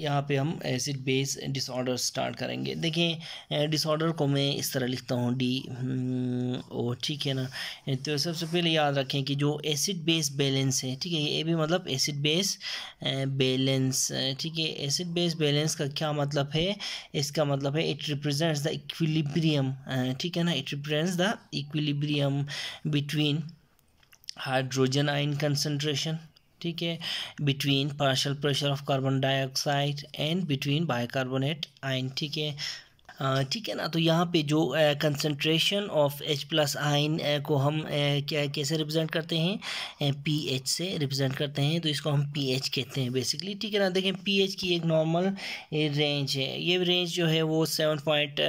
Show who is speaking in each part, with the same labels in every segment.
Speaker 1: यहाँ पे हम एसिड बेस डिसऑर्डर स्टार्ट करेंगे देखें डिसऑर्डर को मैं इस तरह लिखता हूँ डी हम्म, ओ ठीक है ना तो सबसे पहले याद रखें कि जो एसिड बेस बैलेंस है ठीक है ये भी मतलब एसिड बेस बैलेंस ठीक है एसिड बेस बैलेंस का क्या मतलब है इसका मतलब है इट रिप्रेजेंट्स द इक्विलिब्रियम ठीक है ना it represents the equilibrium between hydrogen ion concentration ठीक है between partial pressure of carbon dioxide and between bicarbonate ion ठीक है ठीक है ना तो यहाँ पे जो कंसनट्रेशन ऑफ एच प्लस आइन को हम क्या कैसे रिप्रेजेंट करते हैं पी एच से रिप्रेजेंट करते हैं तो इसको हम पी एच कहते हैं बेसिकली ठीक है ना देखें पी एच की एक नॉर्मल रेंज है ये रेंज जो है वो सेवन पॉइंट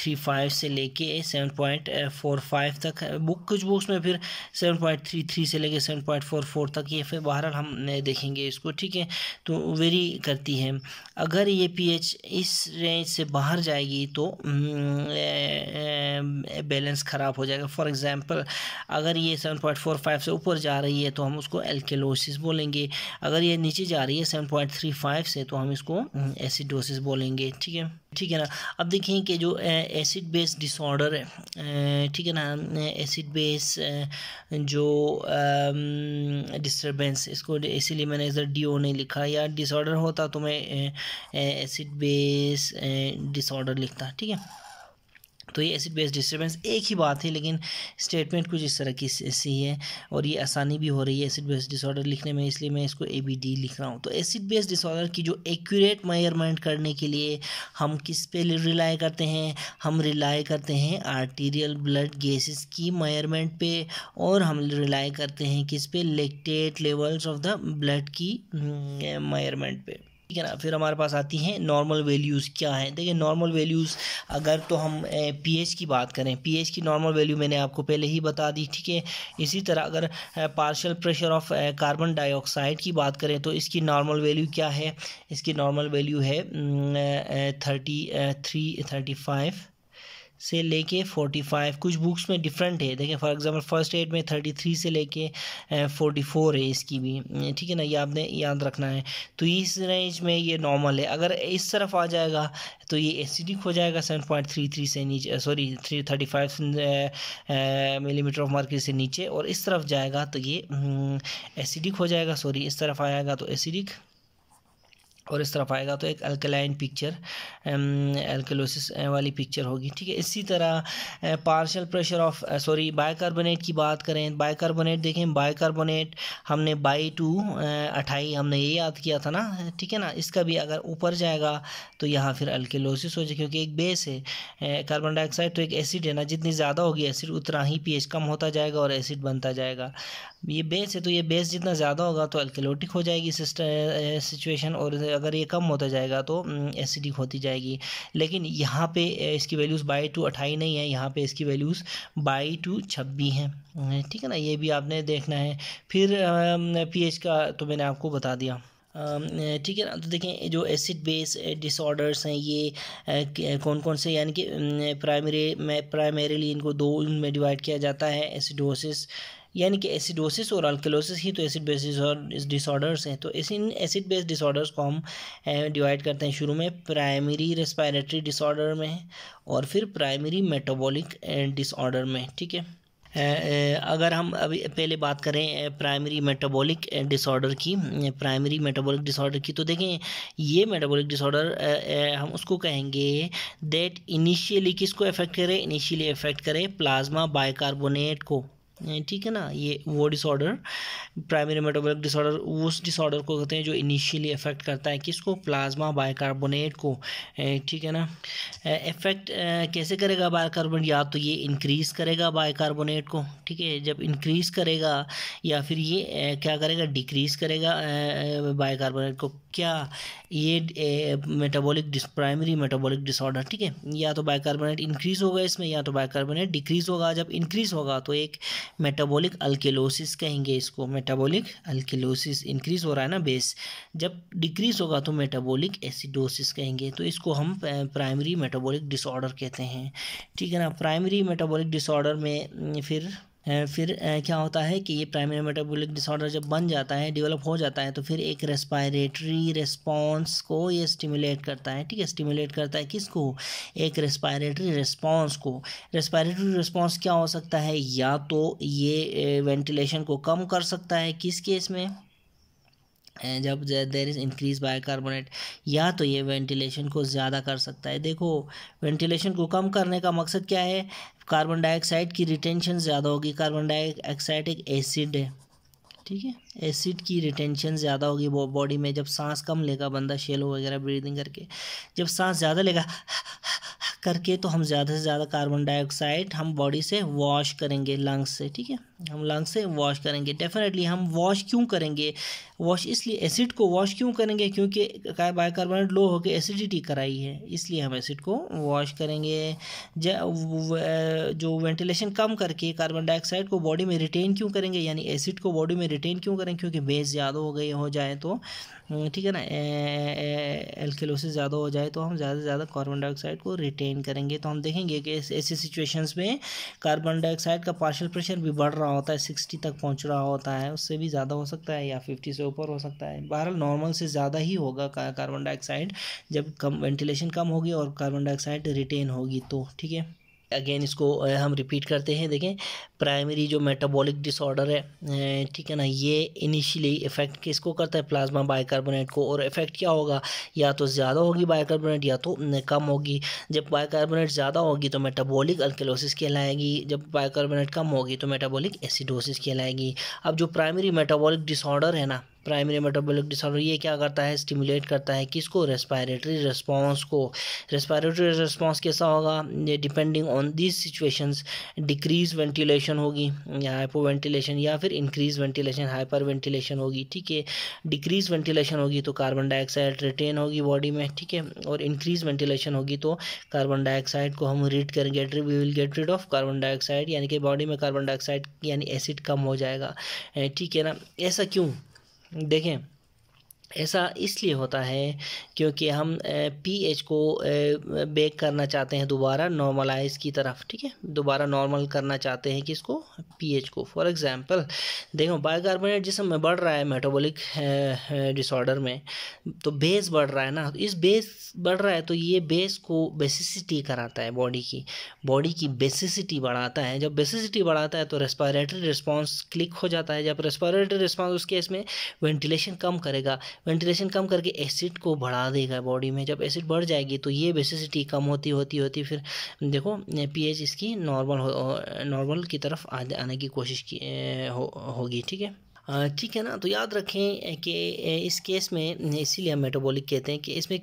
Speaker 1: थ्री फाइव से लेके सेवन पॉइंट फोर फाइव तक बुक कुछ बुक्स में फिर सेवन पॉइंट थ्री थ्री से लेके सेवन पॉइंट फोर फोर तक ये फिर बहरहाल हम देखेंगे इसको ठीक है तो वेरी करती है अगर ये पी एच इस रेंज से बाहर जाएगी तो बैलेंस हम्म, ख़राब हो जाएगा फॉर एग्ज़ाम्पल अगर ये सेवन पॉइंट फोर फाइव से ऊपर जा रही है तो हम उसको एल्केलोसिस बोलेंगे अगर ये नीचे जा रही है सेवन पॉइंट थ्री फाइव से तो हम इसको एसिडोसिस हम्म, बोलेंगे ठीक है ठीक है ना अब देखें कि जो एसिड बेस डिसऑर्डर है ठीक है ना एसिड बेस जो डिस्टरबेंस इसको इसीलिए मैंने इधर डी ओ नहीं लिखा या डिसऑर्डर होता तो मैं एसिड बेस डिसऑर्डर लिखता है ठीक है तो ये एसिड बेस डिस्टर्बेंस एक ही बात है लेकिन स्टेटमेंट कुछ इस तरह की सी है और ये आसानी भी हो रही है एसिड बेस डिसऑर्डर लिखने में इसलिए मैं इसको ए बी डी लिख रहा हूँ तो एसिड बेस डिसऑर्डर की जो एक्यूरेट मेयरमेंट करने के लिए हम किस पे रिलाई करते हैं हम रिलाई करते हैं आर्टीरियल ब्लड गैसेस की मेयरमेंट पे और हम रिलाई करते हैं किस पे lactate levels of the blood की मेयरमेंट हम्म, पे ठीक है ना फिर हमारे पास आती हैं नॉर्मल वैल्यूज़ क्या हैं देखिए नॉर्मल वैल्यूज़ अगर तो हम पीएच की बात करें पीएच की नॉर्मल वैल्यू मैंने आपको पहले ही बता दी ठीक है इसी तरह अगर partial pressure of carbon dioxide की बात करें तो इसकी नॉर्मल वैल्यू क्या है इसकी नॉर्मल वैल्यू है थर्टी थ्री थर्टी फाइव से लेके 45 कुछ बुक्स में डिफरेंट है देखें फॉर एग्जांपल फर्स्ट एड में 33 से लेके 44 है इसकी भी ठीक है ना ये आपने याद रखना है तो इस रेंज में ये नॉर्मल है अगर इस तरफ आ जाएगा तो ये एसिडिक हो जाएगा 7.33 से नीचे सॉरी 335 मिलीमीटर ऑफ मार्केट से नीचे और इस तरफ जाएगा तो ये एसिडिक हम्म, हो जाएगा सॉरी इस तरफ आएगा तो एसिडिक और इस तरफ आएगा तो एक अल्कलाइन पिक्चर एल्कलोसिस वाली पिक्चर होगी ठीक है इसी तरह partial pressure of sorry bicarbonate की बात करें बायकार्बोनेट देखें बायकार्बोनेट हमने बाई टू uh, अठाई हमने ये याद किया था ना ठीक है ना इसका भी अगर ऊपर जाएगा तो यहाँ फिर अल्केलोसिस हो जाए क्योंकि एक बेस है कार्बन uh, डाइऑक्साइड तो एक एसिड है ना जितनी ज़्यादा होगी एसिड उतना ही पी कम होता जाएगा और एसिड बनता जाएगा ये बेस है तो ये बेस जितना ज़्यादा होगा तो अल्कलोटिक हो जाएगी सिचुएशन eh, और अगर ये कम होता जाएगा तो एसिडिक mm, होती जाएगी लेकिन यहाँ पे eh, इसकी वैल्यूज़ बाई टू अठाई नहीं है यहाँ पे इसकी वैल्यूज़ बाई टू छब्बी हैं mm, ठीक है ना ये भी आपने देखना है फिर पीएच का तो मैंने आपको बता दिया eh, ठीक है ना तो देखें जो एसिड बेस डिसऑर्डर्स हैं ये कौन कौन से यानी कि प्राइमरी mm, प्राइमरीली इनको दो उनमें डिवाइड किया जाता है एसिडोसिस यानी कि एसिडोसिस और अल्कलोसिस ही तो एसिड बेस डिसऑर्डर्स हैं तो इन एसिड बेस डिसऑर्डर्स को हम डिवाइड eh, करते हैं शुरू में प्राइमरी रेस्पायरेटरी डिसऑर्डर में और फिर प्राइमरी मेटाबॉलिक डिसऑर्डर में ठीक है eh, eh, अगर हम अभी पहले बात करें प्राइमरी मेटाबॉलिक डिसऑर्डर की प्राइमरी मेटाबॉलिक डिसऑर्डर की तो देखें ये मेटाबॉलिक डिसऑर्डर हम उसको कहेंगे दैट इनिशियली किसको अफेक्ट करे इनिशियली इफेक्ट करे प्लाज्मा बाइकार्बोनेट को ठीक है ना ये वो डिसऑर्डर प्राइमरी मेटाबॉलिक डिसऑर्डर उस डिसऑर्डर को कहते हैं जो इनिशियली इफेक्ट करता है किसको प्लाज्मा बाइकार्बोनेट को ठीक है ना इफेक्ट कैसे करेगा बाइकार्बोनेट या तो ये इंक्रीज़ करेगा बाइकार्बोनेट को ठीक है जब इंक्रीज़ करेगा या फिर ये क्या करेगा डिक्रीज़ करेगा बाइकार्बोनेट को क्या ये metabolic dis primary metabolic disorder ठीक है या तो बाइकार्बोनेट इंक्रीज़ होगा इसमें या तो बाइकार्बोनेट डिक्रीज़ होगा जब इंक्रीज़ होगा तो एक मेटाबॉलिक अल्केलोसिस कहेंगे इसको मेटाबॉलिक अल्केलोसिस इंक्रीज़ हो रहा है ना बेस जब डिक्रीज़ होगा तो मेटाबॉलिक एसिडोसिस कहेंगे तो इसको हम प्राइमरी मेटाबॉलिक डिसऑर्डर कहते हैं ठीक है ना प्राइमरी मेटाबॉलिक डिसऑर्डर में फिर फिर क्या होता है कि ये प्राइमरी मेटाबॉलिक डिसऑर्डर जब बन जाता है डेवलप हो जाता है तो फिर एक रेस्पायरेटरी रिस्पॉन्स को ये स्टिमुलेट करता है ठीक है स्टिमुलेट करता है किसको एक रेस्पायरेटरी रिस्पॉन्स को रेस्पायरेटरी रिस्पॉन्स क्या हो सकता है या तो ये वेंटिलेशन को कम कर सकता है किस केस में जब there is increase bicarbonate या तो ये वेंटिलेशन को ज़्यादा कर सकता है देखो वेंटिलेशन को कम करने का मकसद क्या है कार्बन डाइऑक्साइड की रिटेंशन ज़्यादा होगी कार्बन डाइऑक्साइड एक एसिड है ठीक है एसिड की रिटेंशन ज़्यादा होगी बॉडी में जब सांस कम लेगा बंदा शेलो वगैरह ब्रीदिंग करके जब सांस ज़्यादा लेगा करके तो हम ज़्यादा से ज़्यादा कार्बन डाइऑक्साइड हम बॉडी से वॉश करेंगे लंग्स से ठीक है हम लंग से वॉश करेंगे डेफिनेटली हम वॉश क्यों करेंगे वॉश इसलिए एसिड को वॉश क्यों करेंगे क्योंकि बाइकार्बोनेट लो होकर एसिडिटी कराई है इसलिए हम एसिड को वॉश करेंगे जो वेंटिलेशन कम करके कार्बन डाइऑक्साइड को बॉडी में रिटेन क्यों करेंगे यानी एसिड को बॉडी में रिटेन क्यों करें क्योंकि बेस ज़्यादा हो गई हो जाए तो हम्म, ठीक है ना एल्केलोसिस ज़्यादा हो जाए तो हम ज़्यादा से ज़्यादा कार्बन डाइऑक्साइड को रिटेन करेंगे तो हम देखेंगे कि ऐसे सिचुएशंस में कार्बन डाइऑक्साइड का पार्शियल प्रेशर भी बढ़ रहा रहा होता है सिक्सटी तक पहुंच रहा होता है उससे भी ज़्यादा हो सकता है या फिफ्टी से ऊपर हो सकता है बहरहाल नॉर्मल से ज़्यादा ही होगा कार्बन डाइऑक्साइड जब कम वेंटिलेशन कम होगी और कार्बन डाइऑक्साइड रिटेन होगी तो ठीक है अगेन इसको हम रिपीट करते हैं देखें प्राइमरी जो मेटाबॉलिक डिसऑर्डर है ठीक है ना ये इनिशियली इफ़ेक्ट किसको करता है प्लाज्मा बाइकार्बोनेट को और इफ़ेक्ट क्या होगा या तो ज़्यादा होगी बाइकार्बोनेट या तो कम होगी जब बाइकार्बोनेट ज़्यादा होगी तो मेटाबॉलिक अल्केलोसिस कहलाएगी जब बाइकार्बोनेट कम होगी तो मेटाबॉलिक एसिडोसिस कहलाएगी अब जो प्राइमरी मेटाबॉलिक डिसऑर्डर है ना प्राइमरी मेटाबॉलिक डिसऑर्डर ये क्या करता है स्टिमुलेट करता है किसको रेस्पायरेटरी रिस्पॉन्स को रेस्पायरेटरी रिस्पॉन्स कैसा होगा ये depending on this situations decrease ventilation होगी या हाइपो वेंटिलेशन या फिर इंक्रीज वेंटिलेशन हाइपर वेंटिलेशन होगी ठीक है डिक्रीज वेंटिलेशन होगी तो कार्बन डाइऑक्साइड रिटेन होगी बॉडी में ठीक है और इंक्रीज वेंटिलेशन होगी तो कार्बन डाइऑक्साइड को हम रीड करेंगे we will get rid of carbon dioxide यानी कि बॉडी में कार्बन डाइऑक्साइड यानी एसिड कम हो जाएगा ठीक है ना ऐसा क्यों देखें ऐसा इसलिए होता है क्योंकि हम पीएच को बेक करना चाहते हैं दोबारा नॉर्मलाइज की तरफ ठीक है दोबारा नॉर्मल करना चाहते हैं किसको पीएच को फॉर एग्जांपल देखो बायोकार्बोनेट जिसम में बढ़ रहा है मेटाबॉलिक डिसऑर्डर में तो बेस बढ़ रहा है ना तो इस बेस बढ़ रहा है तो ये बेस को बेसिसिटी कराता है बॉडी की बॉडी की बेसिसिटी बढ़ाता है जब बेसिसिटी बढ़ाता है तो रेस्पायरेटरी रिस्पॉन्स क्लिक हो जाता है जब रेस्पायरेटरी रिस्पॉन्स उसके इसमें वेंटिलेशन कम करेगा वेंटिलेशन कम करके एसिड को बढ़ा देगा बॉडी में जब एसिड बढ़ जाएगी तो ये बेसिसिटी कम होती होती होती फिर देखो पीएच इसकी नॉर्मल नॉर्मल की तरफ आने की कोशिश की हो, होगी ठीक है ठीक है ना तो याद रखें कि इस केस में इसीलिए हम मेटाबॉलिक कहते हैं कि इसमें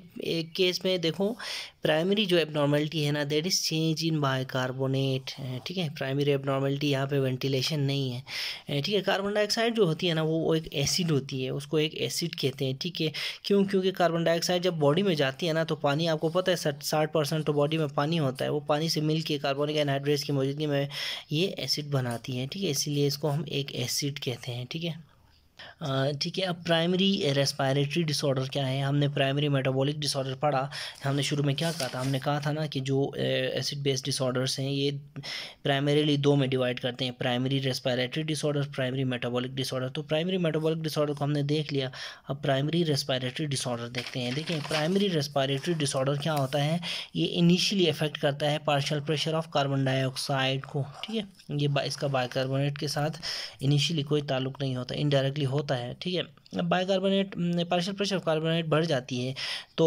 Speaker 1: केस में देखो प्राइमरी जो एबनॉर्मेलिटी है ना that is change in bicarbonate ठीक है प्राइमरी एबनॉर्मेलिटी यहाँ पे वेंटिलेशन नहीं है ठीक है कार्बन डाइऑक्साइड जो होती है ना वो, एक एसिड होती है उसको एक एसिड कहते हैं ठीक है क्यों क्योंकि कार्बन डाइऑक्साइड जब बॉडी में जाती है ना तो पानी आपको पता है साठ परसेंट तो बॉडी में पानी होता है वो पानी से मिल के कार्बोनिक एनहाइड्रेट्स की मौजूदगी में ये एसिड बनाती है ठीक है इसीलिए इसको हम एक एसिड कहते हैं ठीक है ठीक है अब प्राइमरी रेस्पायरेटरी डिसऑर्डर क्या है हमने प्राइमरी मेटाबॉलिक डिसऑर्डर पढ़ा हमने शुरू में क्या कहा था हमने कहा था ना कि जो एसिड बेस्ड डिसऑर्डर्स हैं ये प्राइमरीली दो में डिवाइड करते हैं primary respiratory disorder primary metabolic disorder तो प्राइमरी मेटाबॉलिक डिसऑर्डर को हमने देख लिया अब प्राइमरी रेस्पायरेटरी डिसऑर्डर देखते हैं देखिए प्राइमरी रेस्पायरेटरी डिसऑर्डर क्या होता है ये इनिशियली इफेक्ट करता है partial pressure of carbon dioxide को ठीक है ये इसका बाइकार्बोनेट के साथ इनिशियली कोई ताल्लुक नहीं होता इनडायरेक्टली हो होता है ठीक है bicarbonate partial pressure of carbonate बढ़ जाती है तो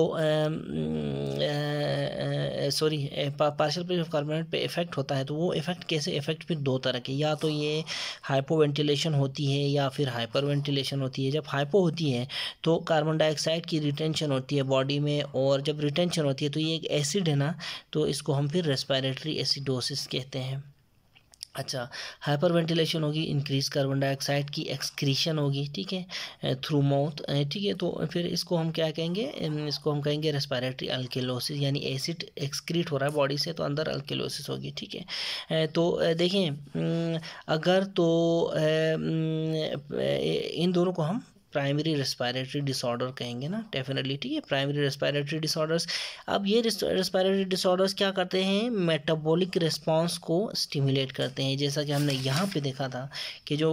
Speaker 1: sorry partial pressure of carbonate पे इफेक्ट होता है तो वो इफेक्ट कैसे इफेक्ट फिर दो तरह के या तो ये हाइपोवेंटिलेशन होती है या फिर हाइपर वेंटिलेशन होती है जब हाइपो होती है तो कार्बन डाइऑक्साइड की रिटेंशन होती है बॉडी में और जब रिटेंशन होती है तो ये एक एसिड है ना तो इसको हम फिर रेस्पायरेटरी एसिडोसिस कहते हैं अच्छा हाइपर वेंटिलेशन होगी इंक्रीज कार्बन डाइऑक्साइड की एक्सक्रीशन होगी ठीक है थ्रू माउथ ठीक है तो फिर इसको हम क्या कहेंगे इसको हम कहेंगे रेस्पायरेटरी अल्केलोसिस यानी एसिड एक्सक्रीट हो रहा है बॉडी से तो अंदर अल्केलोसिस होगी ठीक है तो देखें अगर तो इन दोनों को हम प्राइमरी रेस्पायरेटरी डिसऑर्डर कहेंगे ना डेफिनेटली ठीक है प्राइमरी रेस्पायरेटरी डिसऑर्डर्स अब ये रेस्पायरेटरी डिसऑर्डर्स क्या करते हैं मेटाबॉलिक रिस्पांस को स्टिमुलेट करते हैं जैसा कि हमने यहाँ पे देखा था कि जो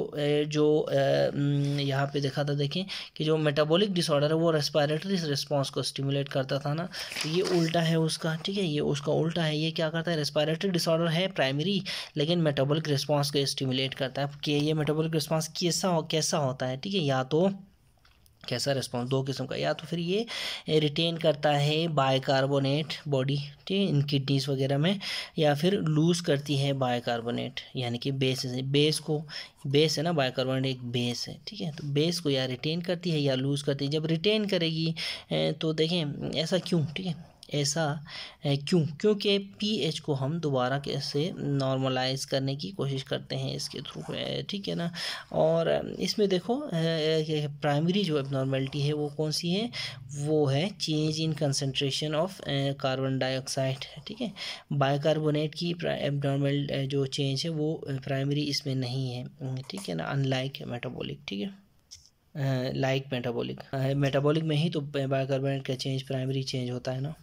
Speaker 1: जो यहाँ पे देखा था देखें कि जो मेटाबॉलिक डिसऑर्डर है वो रेस्पायरेटरी रिस्पॉन्स को स्टिमुलेट करता था ना तो ये उल्टा है उसका ठीक है ये उसका उल्टा है ये क्या करता है रेस्पायरेटरी डिसऑर्डर है प्राइमरी लेकिन मेटाबॉलिक रिस्पॉन्स को स्टिमुलेट करता है कि ये मेटाबॉलिक रिस्पॉन्स कैसा हो कैसा होता है ठीक है या तो कैसा रिस्पॉन्स दो किस्म का या तो फिर ये रिटेन करता है बायकार्बोनेट बॉडी ठीक है इन किडनीज वगैरह में या फिर लूज़ करती है बायकार्बोनेट यानी कि बेस बेस को बेस है ना बायकार्बोनेट एक बेस है ठीक है तो बेस को या रिटेन करती है या लूज़ करती है जब रिटेन करेगी तो देखें ऐसा क्यों ठीक है ऐसा क्यों क्योंकि पीएच को हम दोबारा कैसे नॉर्मलाइज करने की कोशिश करते हैं इसके थ्रू ठीक है ना और इसमें देखो प्राइमरी जो एबनॉर्मेलिटी है वो कौन सी है वो है change in concentration of carbon dioxide ठीक है बाइकार्बोनेट की एबनॉर्मल जो चेंज है वो प्राइमरी इसमें नहीं है ठीक है ना अनलाइक मेटाबोलिक ठीक है लाइक मेटाबॉलिक मेटाबॉलिक में ही तो बाइकार्बोनेट का चेंज प्राइमरी चेंज होता है ना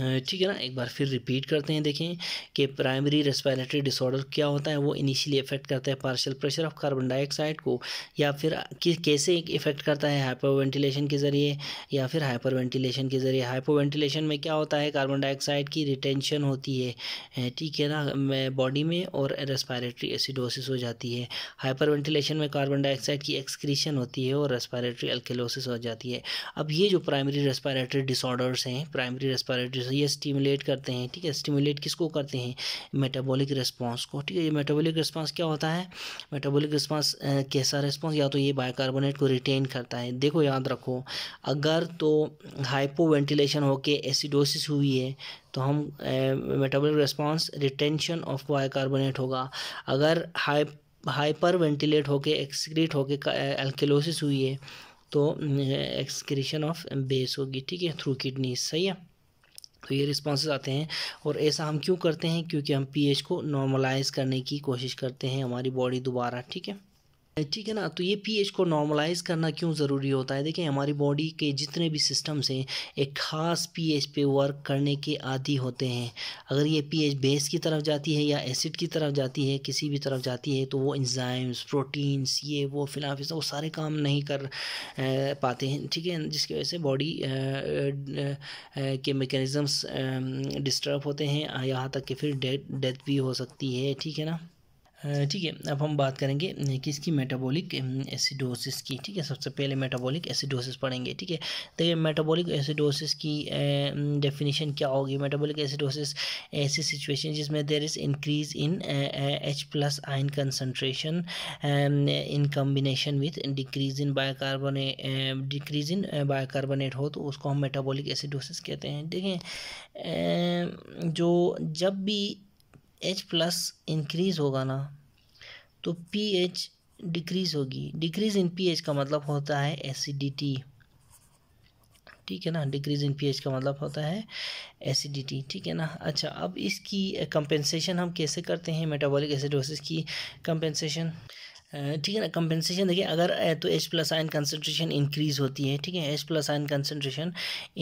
Speaker 1: ठीक है ना एक बार फिर रिपीट करते हैं देखें कि प्राइमरी रेस्पिरेटरी डिसऑर्डर क्या होता है वो इनिशियली इफेक्ट करता है partial pressure of carbon dioxide को या फिर कि कैसे इफेक्ट करता है वेंटिलेशन के ज़रिए या फिर हाइपर वेंटिलेशन के ज़रिए वेंटिलेशन में क्या होता है कार्बन डाइऑक्साइड की रिटेंशन होती है ठीक है ना बॉडी में और रेस्पायरेटरी एसिडोसिस हो जाती है हाइपर वेंटिलेशन में कार्बन डाइऑक्साइड की एक्सक्रीशन होती है और रेस्पायरेटरी एल्केलोसिस हो जाती है अब ये जो प्राइमरी रेस्पायरेटरी डिसऑर्डर्स हैं प्राइमरी रेस्पायरेटरी ये स्टिमुलेट करते हैं ठीक है स्टिमुलेट किसको करते हैं मेटाबॉलिक रिस्पॉन्स को ठीक है ये मेटाबॉलिक रिस्पॉन्स क्या होता है मेटाबॉलिक रिस्पॉन्स कैसा रिस्पॉन्स या तो ये बायोकार्बोनेट को रिटेन करता है देखो याद रखो अगर तो हाइपो वेंटिलेशन होके एसिडोसिस हुई है तो हम metabolic response retention of bicarbonate होगा अगर हाई हाइपर वेंटिलेट होके एक्सक्रीट होकर एल्केलोसिस हुई है तो एक्सक्रीशन ऑफ बेस होगी ठीक है थ्रू किडनी सही है तो ये रिस्पॉन्सेज आते हैं और ऐसा हम क्यों करते हैं क्योंकि हम पी को नॉर्मलाइज करने की कोशिश करते हैं हमारी बॉडी दोबारा ठीक है ठीक है ना तो ये पीएच को नॉर्मलाइज करना क्यों ज़रूरी होता है देखें हमारी बॉडी के जितने भी सिस्टम्स हैं एक ख़ास पीएच पे वर्क करने के आदि होते हैं अगर ये पीएच बेस की तरफ जाती है या एसिड की तरफ जाती है किसी भी तरफ जाती है तो वो इंजाइम्स प्रोटीन्स ये वो फिलाफिस वो सारे काम नहीं कर पाते हैं ठीक है जिसकी वजह से बॉडी के मेकनिज़म्स डिस्टर्ब होते हैं यहाँ तक कि फिर डेथ भी हो सकती है ठीक है ना ठीक है अब हम बात करेंगे किसकी मेटाबॉलिक एसिडोसिस की ठीक है सबसे पहले मेटाबॉलिक एसिडोसिस पढ़ेंगे ठीक है देखिए मेटाबॉलिक एसिडोसिस की डेफिनेशन क्या होगी मेटाबॉलिक एसिडोसिस ऐसी सिचुएशन जिसमें there is increase in H plus ion concentration in combination with decrease in bicarbonate decrease in bicarbonate हो तो उसको हम मेटाबोलिक एसिडोसिस कहते हैं ठीक है जो जब भी एच प्लस इंक्रीज़ होगा ना तो पी एच डिक्रीज़ होगी डिक्रीज़ इन पी एच का मतलब होता है एसिडिटी ठीक है ना डिक्रीज इन पीएच का मतलब होता है एसिडिटी ठीक है ना अच्छा अब इसकी कंपेंसेशन हम कैसे करते हैं मेटाबॉलिक एसिडोसिस की कंपेंसेशन ठीक है ना कंपेंसेशन देखिए अगर तो H plus ion concentration increase होती है ठीक है H plus ion concentration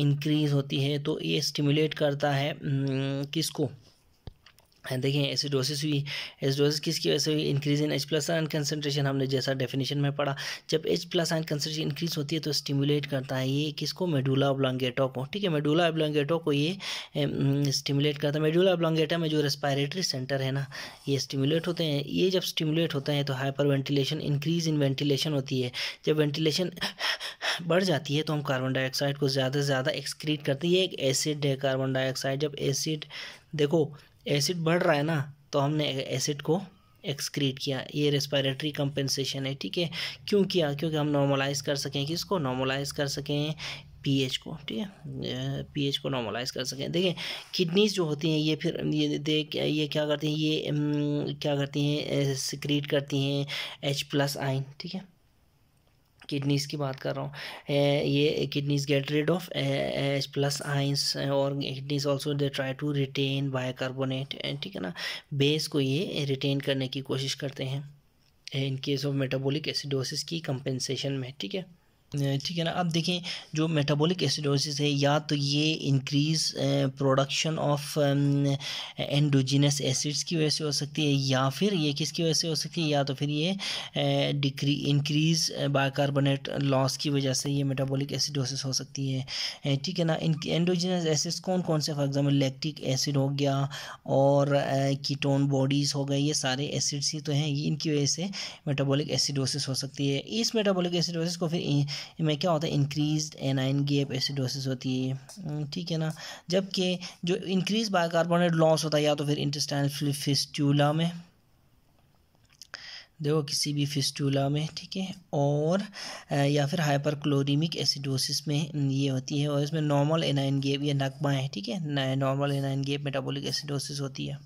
Speaker 1: increase होती है तो ये स्टिमुलेट करता है किसको देखिए एसिडोसिस हुई एसिडोसिस किसकी वजह से हुई increase in H plus ion concentration हमने जैसा डेफिनेशन में पढ़ा जब H plus ion concentration increase होती है तो स्टिमुलेट करता है ये किसको मेडुला ओब्लांगेटो को ठीक है मेडुला ऑब्लॉन्गेटो को ये स्टिमुलेट करता है मेडुला ओब्लांगेटा में जो रेस्पायरेटरी सेंटर है ना ये स्टिमुलेट होते हैं ये जब स्टिमुलेट होते हैं तो hyperventilation increase in ventilation होती है जब वेंटिलेशन बढ़ जाती है तो हम कार्बन डाइऑक्साइड को ज़्यादा से ज़्यादा एक्सक्रीट करते हैं ये एक एसिड है कार्बन डाइऑक्साइड जब एसिड देखो एसिड बढ़ रहा है ना तो हमने एसिड को एक्सक्रीट किया ये रेस्पायरेटरी कंपेंसेशन है ठीक है क्यों किया हाँ, क्योंकि हम नॉर्मलाइज कर सकें किसको नॉर्मलाइज कर सकें पीएच को ठीक है पीएच को नॉर्मलाइज कर सकें देखें किडनीज जो होती हैं ये फिर ये देख ये क्या करती हैं ये क्या करती हैं सिक्रीट करती हैं एच प्लस आइन ठीक है किडनीज़ की बात कर रहा हूँ ये kidneys get rid of H plus ions और kidneys also they try to retain bicarbonate ठीक है ना बेस को ये रिटेन करने की कोशिश करते हैं in case of metabolic acidosis की कंपेंसेशन में ठीक है ठीक है ना अब देखें जो मेटाबॉलिक एसिडोसिस है या तो ये increase production of endogenous acids की वजह से हो सकती है या फिर ये किसकी वजह से हो सकती है या तो फिर ये डिक्री इंक्रीज बायकार्बोनेट लॉस की वजह से ये मेटाबॉलिक एसिडोसिस हो सकती है ठीक है ना एंडोजिनस एसिड्स कौन कौन से फॉर एग्ज़ाम्पल लैक्टिक एसिड हो गया और कीटोन बॉडीज़ हो गए ये सारे एसिड्स ही तो हैं इनकी वजह से मेटाबॉलिक एसिडोसिस हो सकती है इस मेटाबॉलिक एसिडोसिस को फिर इनमें क्या होता है इंक्रीज एनाइन गेप एसिडोसिस होती है हम्म, ठीक है ना जबकि जो इंक्रीज बायोकार्बोनेट लॉस होता है या तो फिर इंटेस्टाइनल फिस्टूला में देखो किसी भी फिस्टूला में ठीक है और या फिर हाइपरक्लोरीमिक एसिडोसिस में ये होती है और इसमें नॉर्मल एनाइन गेप या नकमा है ठीक है normal anion gap metabolic acidosis होती है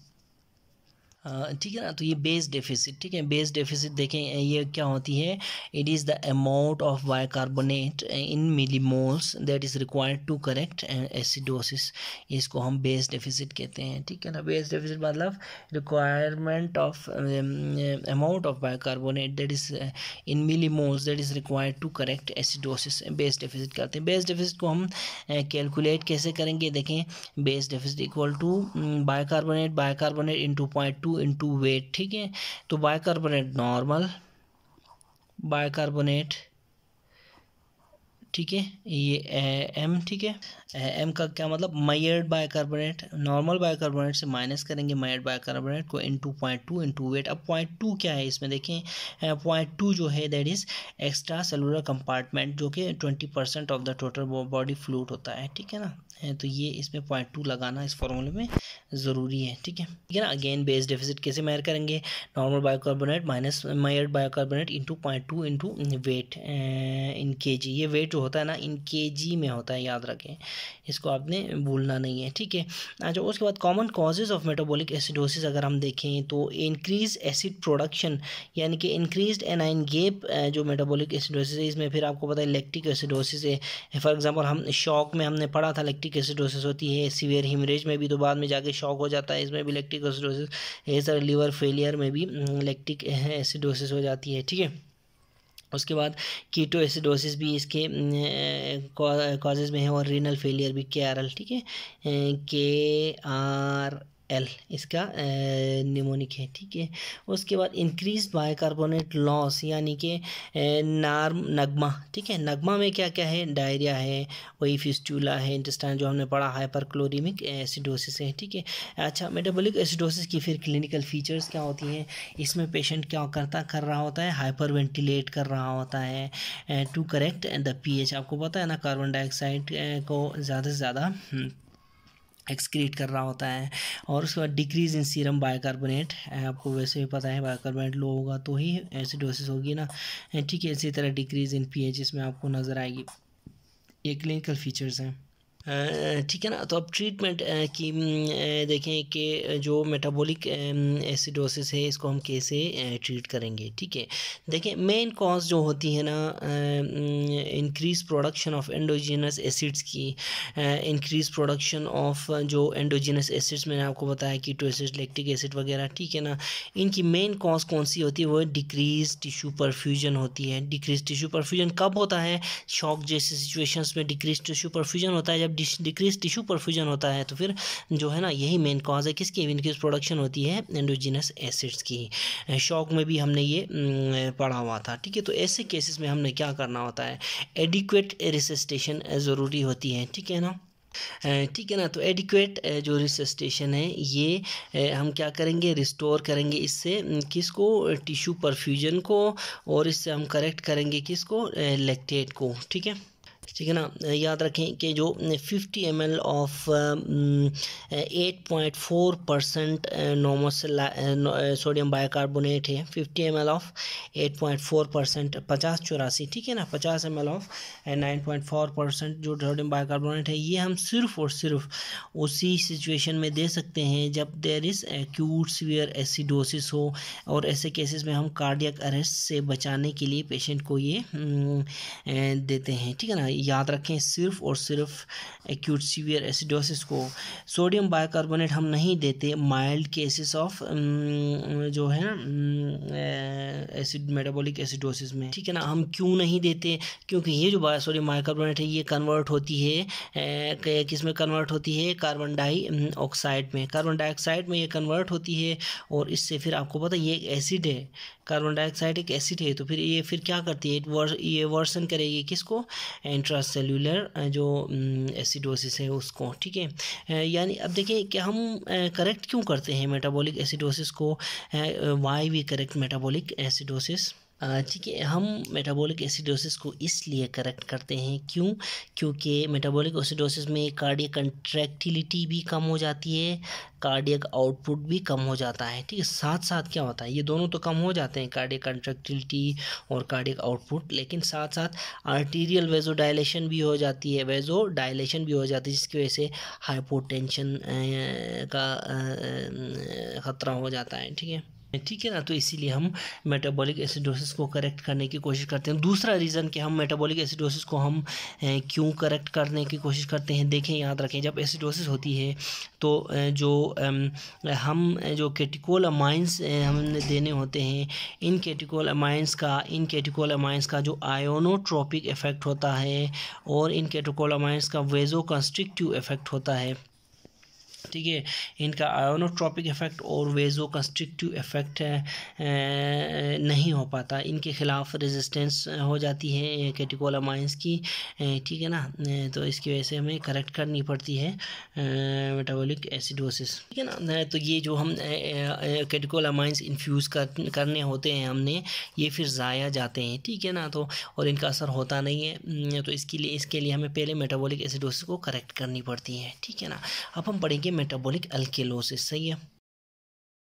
Speaker 1: ठीक है ना तो ये बेस डेफिसिट ठीक है बेस डेफिसिट देखें ये क्या होती है it is the amount of bicarbonate in millimoles that is required to correct acidosis इसको हम बेस डेफिसिट कहते हैं ठीक है ना बेस डेफिसिट मतलब requirement of amount of bicarbonate that is in millimoles that is required to correct acidosis base deficit करते हैं बेस डेफिसिट को हम कैलकुलेट कैसे करेंगे देखें base deficit equal to bicarbonate into point two two into weight ठीक है तो बायकार्बोनेट नॉर्मल बायकार्बोनेट ठीक है ये एम ठीक है एम का क्या मतलब मायर्ड बायकार्बोनेट नॉर्मल बायकार्बोनेट से माइनस करेंगे मायर्ड बायकार्बोनेट को into point two into weight अब पॉइंट टू क्या है इसमें देखें पॉइंट टू जो है that is extracellular compartment जो कि twenty percent of the total body fluid होता है ठीक है ना हैं तो ये इसमें पॉइंट टू लगाना इस फॉर्मूले में ज़रूरी है ठीक है ठीक है ना अगेन बेस डेफिसिट कैसे मायर करेंगे normal bicarbonate minus measured bicarbonate into point two into weight in K G ये वेट जो होता है ना इन के जी में होता है याद रखें इसको आपने भूलना नहीं है ठीक है अच्छा उसके बाद common causes of metabolic acidosis अगर हम देखें तो इंक्रीज एसिड प्रोडक्शन यानी कि इंक्रीज एनाइन गेप जो मेटाबोलिक एसिडोसिस है इसमें फिर आपको पता है इलेक्ट्रिक एसिडोसिस है फॉर एग्जाम्पल हम शॉक में हमने पढ़ा था इलेक्ट्रिक इलेक्ट्रिक एसिडोसिस होती है सीवियर हिमरेज में भी तो बाद में जाके शॉक हो जाता है इसमें भी इलेक्ट्रिक एसिडोसिस ये सर लीवर फेलियर में भी इलेक्ट्रिक हम्म, एसिडोसिस हो जाती है ठीक है उसके बाद कीटो एसिडोसिस भी इसके कॉजेज़ में है और रीनल फेलियर भी के आर एल ठीक है के आर एल इसका निमोनिक है ठीक है उसके बाद इंक्रीज कार्बोनेट लॉस यानी कि नार्म नगमा ठीक है नगमा में क्या क्या है डायरिया है वही फिस्टूला है इंटेस्टाइन जो हमने पढ़ा हाइपरक्लोरीमिक एसिडोसिस है ठीक है अच्छा मेटाबॉलिक एसिडोसिस की फिर क्लिनिकल फीचर्स क्या होती हैं इसमें पेशेंट क्या करता कर रहा होता है हाइपर वेंटिलेट कर रहा होता है टू करेक्ट द पी आपको पता है ना कार्बन डाइऑक्साइड को ज़्यादा से ज़्यादा हम्म, एक्सक्रीट कर रहा होता है और उसके बाद डिक्रीज इन सीरम बाइकार्बोनेट आपको वैसे भी पता है बायोकार्बोनेट लो होगा तो ही एसिडोसिस होगी ना ठीक है इसी तरह डिक्रीज इन पीएच इसमें आपको नज़र आएगी ये क्लिनिकल फीचर्स हैं ठीक है ना तो अब ट्रीटमेंट की देखें कि जो मेटाबॉलिक एसिडोसिस है इसको हम कैसे ट्रीट करेंगे ठीक है देखें मेन कॉज जो होती है ना increase production of endogenous acids की इंक्रीज प्रोडक्शन ऑफ जो एंडोजिनस एसिड्स मैंने आपको बताया कि टोसिड लेक्टिक एसिड वगैरह ठीक है ना इनकी मेन कॉज कौन सी होती है वो डिक्रीज टिशू परफ्यूजन होती है डिक्रीज टिशू परफ्यूजन कब होता है शॉक जैसी सिचुएशन में डिक्रीज टिशू परफ्यूजन होता है जब जब डिक्रीज टिश्यू परफ्यूजन होता है तो फिर जो है ना यही मेन कॉज है किसकी इनक्रीज प्रोडक्शन होती है एंडोजिनस एसिड्स की शॉक में भी हमने ये पढ़ा हुआ था ठीक है तो ऐसे केसेस में हमने क्या करना होता है एडिक्वेट रिसेस्टेशन ज़रूरी होती है ठीक है ना ठीक है ना तो एडिक्वेट जो रिसस्टेशन है ये हम क्या करेंगे रिस्टोर करेंगे इससे किसको टिश्यू परफ्यूजन को और इससे हम करेक्ट करेंगे किसको लैक्टेट को ठीक है ठीक है ना याद रखें कि जो 50 M L of eight point four percent नॉमस सोडियम बायोकार्बोनेट है 50 M L of eight point four percent पचास चौरासी ठीक है ना पचास M L of nine point four percent जो सोडियम बायोकार्बोनेट है ये हम सिर्फ और सिर्फ उसी सिचुएशन में दे सकते हैं जब there is acute severe acidosis हो और ऐसे केसेस में हम कार्डियक अरेस्ट से बचाने के लिए पेशेंट को ये हम्म, देते हैं ठीक है ना याद रखें सिर्फ और सिर्फ एक्यूट सीवियर एसिडोसिस को सोडियम बाइकार्बोनेट हम नहीं देते माइल्ड केसेस ऑफ जो है एसिड मेटाबॉलिक एसिडोसिस में ठीक है ना हम क्यों नहीं देते क्योंकि ये जो सोडियम बाइकार्बोनेट है ये कन्वर्ट होती है किस में कन्वर्ट होती है कार्बन डाई ऑक्साइड में कार्बन डाइऑक्साइड में ये कन्वर्ट होती है और इससे फिर आपको पता ये एक एसिड है कार्बन डाइऑक्साइड एक एसिड है तो फिर ये फिर क्या करती है ये वर्सन करेगी किसको एंट्रा इंट्रा सेलुलर जो एसिडोसिस है उसको ठीक है यानी अब देखिए कि हम करेक्ट क्यों करते हैं मेटाबॉलिक एसिडोसिस को why we correct metabolic acidosis ठीक है हम मेटाबॉलिक एसिडोसिस को इसलिए करेक्ट करते हैं क्यों क्योंकि मेटाबॉलिक एसिडोसिस में कार्डियक कंट्रैक्टिलिटी भी कम हो जाती है कार्डियक आउटपुट भी कम हो जाता है ठीक है साथ साथ क्या होता है ये दोनों तो कम हो जाते हैं कार्डियक कंट्रैक्टिलिटी और कार्डियक आउटपुट लेकिन साथ साथ आर्टीरियल वेजो डायलेशन भी हो जाती है वेजो डायलेशन भी हो जाती है जिसकी वजह से हाइपोटेंशन का ख़तरा हो जाता है ठीक है ठीक है ना तो इसीलिए हम मेटाबॉलिक एसिडोसिस को करेक्ट करने की कोशिश करते हैं दूसरा रीज़न कि हम मेटाबॉलिक एसिडोसिस को हम क्यों करेक्ट करने की कोशिश करते हैं देखें याद रखें जब एसिडोसिस होती है तो जो हम जो केटिकोल अमाइंस हमने देने होते हैं इन केटिकोल अमाइंस का इन केटिकोल अमाइंस का जो आयोनोट्रॉपिक इफ़ेक्ट होता है और इन केटिकोल अमाइंस का वेजो कंस्ट्रिक्टिव इफ़ेक्ट होता है ठीक है इनका आयोनोट्रॉपिक इफ़ेक्ट और वेजो कंस्ट्रिक्टिव इफ़ेक्ट नहीं हो पाता इनके ख़िलाफ़ रेजिस्टेंस हो जाती है कैटिकोलामाइंस की ठीक है ना तो इसकी वजह से हमें करेक्ट करनी पड़ती है मेटाबॉलिक एसिडोसिस ठीक है ना तो ये जो हम कैटिकोलामाइंस इन्फ्यूज़ कर, करने होते हैं हमने ये फिर ज़ाया जाते हैं ठीक है ना तो और इनका असर होता नहीं है तो इसके लिए इसके लिए हमें पहले मेटाबोलिक एसिडोसिस को करेक्ट करनी पड़ती है ठीक है ना अब हम पढ़ेंगे मेटाबॉलिक अल्केलोसिस सही है